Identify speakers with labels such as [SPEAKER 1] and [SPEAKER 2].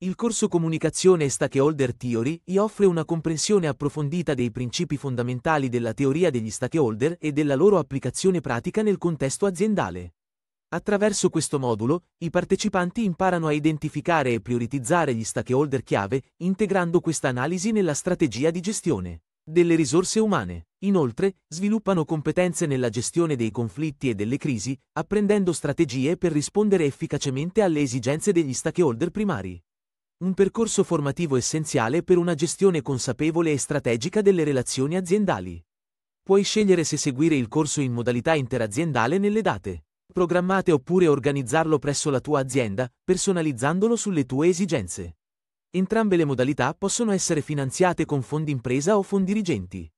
[SPEAKER 1] Il corso Comunicazione e Stakeholder Theory gli offre una comprensione approfondita dei principi fondamentali della teoria degli stakeholder e della loro applicazione pratica nel contesto aziendale. Attraverso questo modulo, i partecipanti imparano a identificare e prioritizzare gli stakeholder chiave, integrando questa analisi nella strategia di gestione delle risorse umane. Inoltre, sviluppano competenze nella gestione dei conflitti e delle crisi, apprendendo strategie per rispondere efficacemente alle esigenze degli stakeholder primari. Un percorso formativo essenziale per una gestione consapevole e strategica delle relazioni aziendali. Puoi scegliere se seguire il corso in modalità interaziendale nelle date programmate oppure organizzarlo presso la tua azienda, personalizzandolo sulle tue esigenze. Entrambe le modalità possono essere finanziate con fondi impresa o fondi dirigenti.